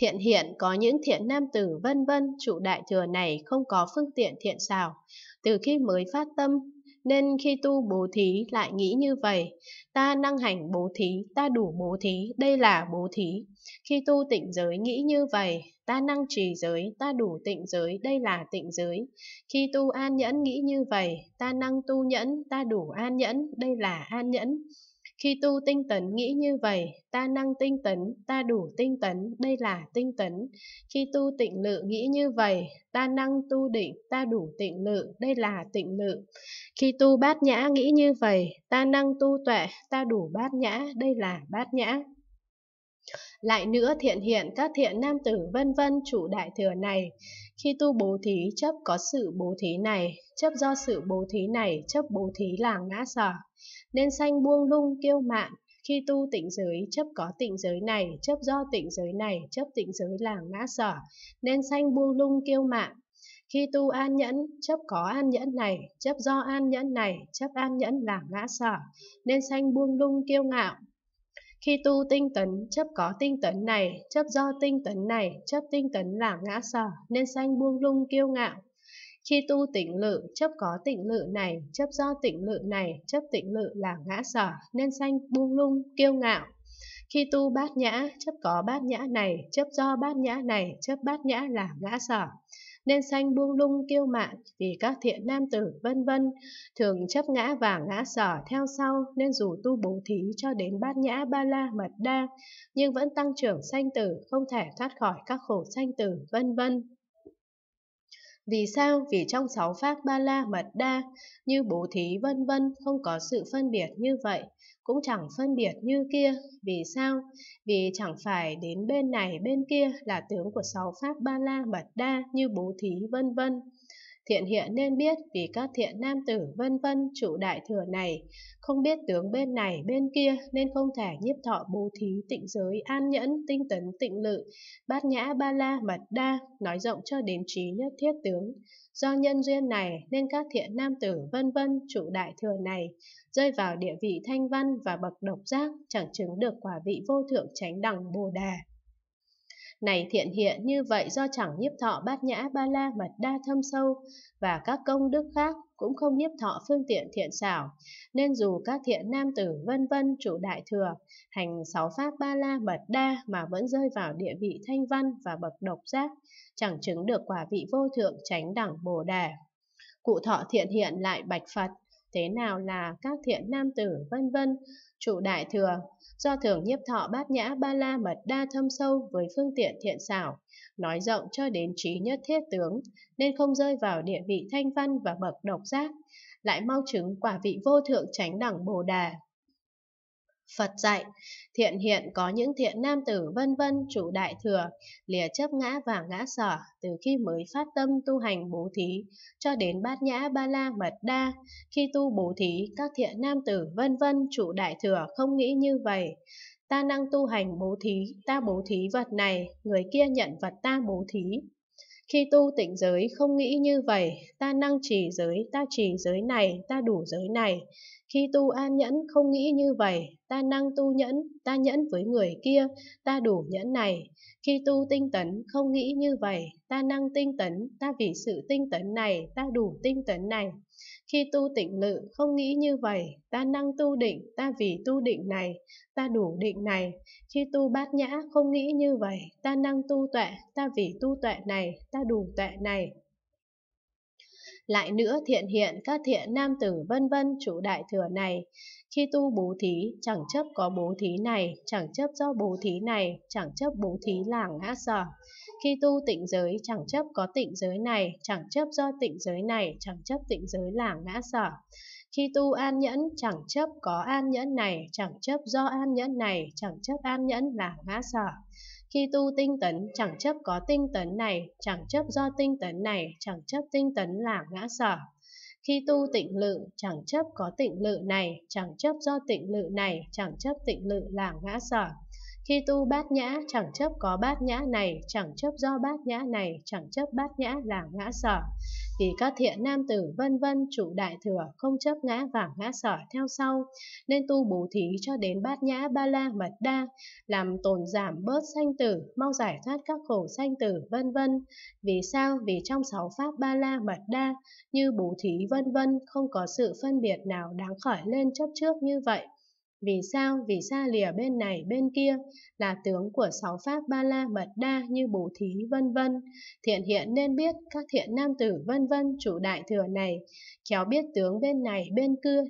Thiện hiện có những thiện nam tử vân vân trụ đại thừa này không có phương tiện thiện xảo. Từ khi mới phát tâm, nên khi tu bố thí lại nghĩ như vậy, ta năng hành bố thí, ta đủ bố thí, đây là bố thí. Khi tu tịnh giới nghĩ như vậy, ta năng trì giới, ta đủ tịnh giới, đây là tịnh giới. Khi tu an nhẫn nghĩ như vậy, ta năng tu nhẫn, ta đủ an nhẫn, đây là an nhẫn. Khi tu tinh tấn nghĩ như vậy, ta năng tinh tấn, ta đủ tinh tấn, đây là tinh tấn. Khi tu tịnh lự nghĩ như vậy, ta năng tu định, ta đủ tịnh lự, đây là tịnh lự. Khi tu bát nhã nghĩ như vậy, ta năng tu tuệ, ta đủ bát nhã, đây là bát nhã. Lại nữa thiện hiện các thiện nam tử vân vân chủ đại thừa này, khi tu bố thí, chấp có sự bố thí này, chấp do sự bố thí này, chấp bố thí là ngã sở. Nên sanh buông lung kiêu mạn, khi tu tịnh giới, chấp có tịnh giới này, chấp do tịnh giới này, chấp tịnh giới là ngã sở. Nên sanh buông lung kiêu mạn, khi tu an nhẫn, chấp có an nhẫn này, chấp do an nhẫn này, chấp an nhẫn là ngã sở, nên sanh buông lung kiêu ngạo, khi tu tinh tấn, chấp có tinh tấn này, chấp do tinh tấn này, chấp tinh tấn là ngã sở, nên sanh buông lung kiêu ngạo. Khi tu tỉnh lự, chấp có tỉnh lự này, chấp do tỉnh lự này, chấp tỉnh lự là ngã sở, nên sanh buông lung kiêu ngạo. Khi tu bát nhã, chấp có bát nhã này, chấp do bát nhã này, chấp bát nhã là ngã sở nên sanh buông lung kiêu mạn vì các thiện nam tử vân vân, thường chấp ngã và ngã sở theo sau nên dù tu bố thí cho đến bát nhã ba la mật đa, nhưng vẫn tăng trưởng sanh tử, không thể thoát khỏi các khổ sanh tử vân vân. Vì sao? Vì trong sáu pháp ba la mật đa, như bố thí vân vân không có sự phân biệt như vậy, cũng chẳng phân biệt như kia. Vì sao? Vì chẳng phải đến bên này bên kia là tướng của sáu pháp ba la mật đa như bố thí vân vân. Thiện hiện nên biết vì các thiện nam tử vân vân trụ đại thừa này, không biết tướng bên này bên kia nên không thể nhiếp thọ bố thí tịnh giới an nhẫn tinh tấn tịnh lự, bát nhã ba la mật đa, nói rộng cho đến trí nhất thiết tướng. Do nhân duyên này nên các thiện nam tử vân vân trụ đại thừa này rơi vào địa vị thanh văn và bậc độc giác chẳng chứng được quả vị vô thượng chánh đẳng Bồ Đà. Này thiện hiện như vậy do chẳng nhiếp thọ bát nhã ba la mật đa thâm sâu và các công đức khác cũng không nhiếp thọ phương tiện thiện xảo, nên dù các thiện nam tử vân vân trụ đại thừa, hành sáu pháp ba la mật đa mà vẫn rơi vào địa vị thanh văn và bậc độc giác, chẳng chứng được quả vị vô thượng tránh đẳng bồ đề Cụ thọ thiện hiện lại bạch Phật, thế nào là các thiện nam tử vân vân, trụ đại thừa, do thường nhiếp thọ bát nhã ba la mật đa thâm sâu với phương tiện thiện xảo, nói rộng cho đến trí nhất thiết tướng, nên không rơi vào địa vị thanh văn và bậc độc giác, lại mau chứng quả vị vô thượng chánh đẳng Bồ Đà Phật dạy, thiện hiện có những thiện nam tử vân vân chủ đại thừa, lìa chấp ngã và ngã sở từ khi mới phát tâm tu hành bố thí, cho đến bát nhã ba la mật đa. Khi tu bố thí, các thiện nam tử vân vân chủ đại thừa không nghĩ như vậy. Ta năng tu hành bố thí, ta bố thí vật này, người kia nhận vật ta bố thí, khi tu tịnh giới không nghĩ như vậy, ta năng trì giới, ta trì giới này, ta đủ giới này. Khi tu an nhẫn không nghĩ như vậy, ta năng tu nhẫn, ta nhẫn với người kia, ta đủ nhẫn này. Khi tu tinh tấn không nghĩ như vậy, ta năng tinh tấn, ta vì sự tinh tấn này, ta đủ tinh tấn này. Khi tu tịnh lự không nghĩ như vậy, ta năng tu định, ta vì tu định này, ta đủ định này. Khi tu bát nhã không nghĩ như vậy, ta năng tu tuệ, ta vì tu tuệ này, ta đủ tuệ này lại nữa thiện hiện các thiện nam tử vân vân chủ đại thừa này. Khi tu bố thí, chẳng chấp có bố thí này, chẳng chấp do bố thí này, chẳng chấp bố thí là ngã sở. Khi tu tịnh giới, chẳng chấp có tịnh giới này, chẳng chấp do tịnh giới này, chẳng chấp tịnh giới là ngã sở. Khi tu an nhẫn, chẳng chấp có an nhẫn này, chẳng chấp do an nhẫn này, chẳng chấp an nhẫn là ngã sở. Khi tu tinh tấn, chẳng chấp có tinh tấn này, chẳng chấp do tinh tấn này, chẳng chấp tinh tấn là ngã sở. Khi tu tịnh lự, chẳng chấp có tịnh lự này, chẳng chấp do tịnh lự này, chẳng chấp tịnh lự là ngã sở. Khi tu bát nhã, chẳng chấp có bát nhã này, chẳng chấp do bát nhã này, chẳng chấp bát nhã là ngã sở vì các thiện nam tử vân vân trụ đại thừa không chấp ngã và ngã sỏi theo sau, nên tu bố thí cho đến bát nhã ba la mật đa, làm tồn giảm bớt sanh tử, mau giải thoát các khổ sanh tử vân vân. Vì sao? Vì trong sáu pháp ba la mật đa như bố thí vân vân không có sự phân biệt nào đáng khởi lên chấp trước như vậy. Vì sao vì xa lìa bên này bên kia là tướng của sáu pháp ba la mật đa như bố thí vân vân. Thiện hiện nên biết các thiện nam tử vân vân chủ đại thừa này, khéo biết tướng bên này bên kia